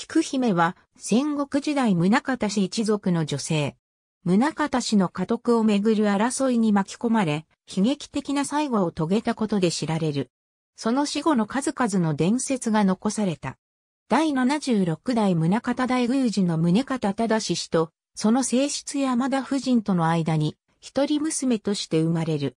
菊姫は戦国時代宗方氏一族の女性。宗方氏の家督をめぐる争いに巻き込まれ、悲劇的な最後を遂げたことで知られる。その死後の数々の伝説が残された。第76代宗方大宮司の宗方正氏と、その正室山田夫人との間に、一人娘として生まれる。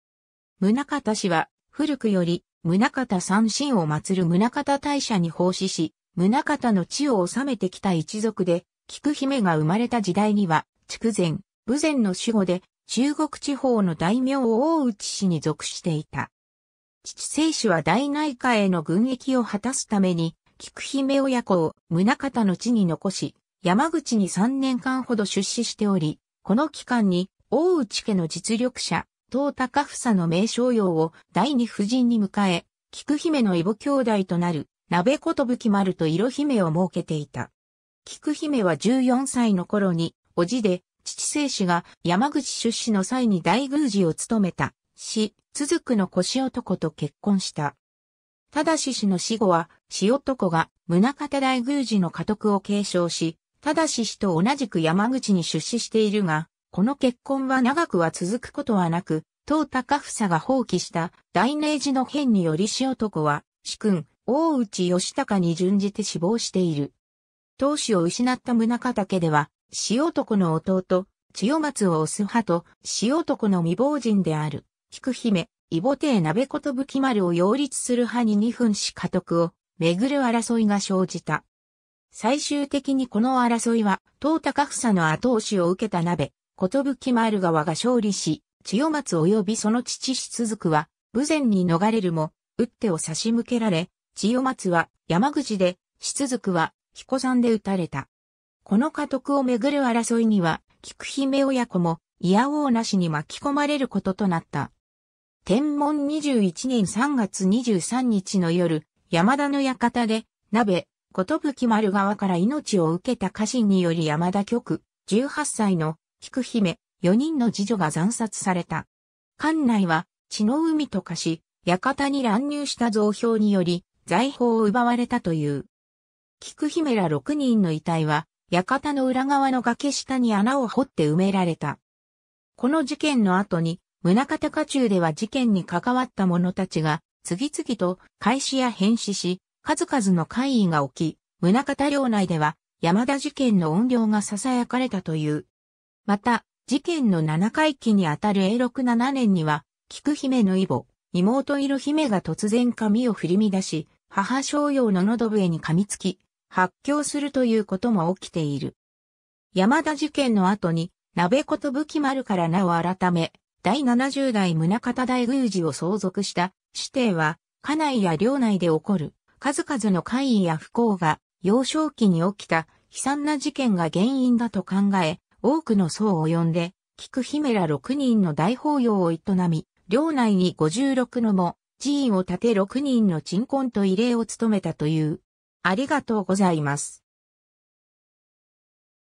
宗方氏は、古くより、宗方三神を祀る宗方大社に奉仕し、宗方の地を治めてきた一族で、菊姫が生まれた時代には、筑前、武前の守護で、中国地方の大名大内氏に属していた。父聖子は大内科への軍役を果たすために、菊姫親子を宗方の地に残し、山口に3年間ほど出資しており、この期間に大内家の実力者、東高房の名称用を第二夫人に迎え、菊姫の異母兄弟となる鍋ことぶき丸と色姫を設けていた。菊姫は14歳の頃に、おじで、父聖子が山口出身の際に大宮司を務めた、し、続くの腰男と結婚した。ただし氏の死後は、死男が宗方大宮司の家督を継承し、ただし氏と同じく山口に出資しているが、この結婚は長くは続くことはなく、当高房が放棄した大明寺の変により死男は、主君、大内義高に準じて死亡している。当主を失った宗方家では、死男の弟、千代松を推す派と、死男の未亡人である、菊姫、伊母帝鍋ことぶき丸を擁立する派に二分し家督を、めぐる争いが生じた。最終的にこの争いは、東高房の後押しを受けた鍋、ことぶき丸側が勝利し、千代松及びその父し続くは、無前に逃れるも、打ってを差し向けられ、千代松は山口で、しくは彦山で撃たれた。この家督をめぐる争いには、菊姫親子も、いやおうなしに巻き込まれることとなった。天文21年3月23日の夜、山田の館で、鍋、ことぶき丸側から命を受けた家臣により山田局、18歳の菊姫、4人の次女が惨殺された。館内は、血の海と化し、館に乱入した造標により、財宝を奪われたという。菊姫ら6人の遺体は、館の裏側の崖下に穴を掘って埋められた。この事件の後に、宗方家中では事件に関わった者たちが、次々と開始や変死し、数々の怪異が起き、宗方領内では、山田事件の怨霊が囁かれたという。また、事件の7回期にあたる永禄7年には、菊姫の異母、妹色姫が突然髪を振り乱し、母商用の喉笛に噛みつき、発狂するということも起きている。山田事件の後に、鍋こと武器丸から名を改め、第70代宗方大宮司を相続した、子弟は、家内や領内で起こる、数々の怪異や不幸が、幼少期に起きた、悲惨な事件が原因だと考え、多くの僧を呼んで、菊姫ら6人の大法要を営み、領内に56のも、寺院を建て6人の鎮魂と異例を務めたという。ありがとうございます。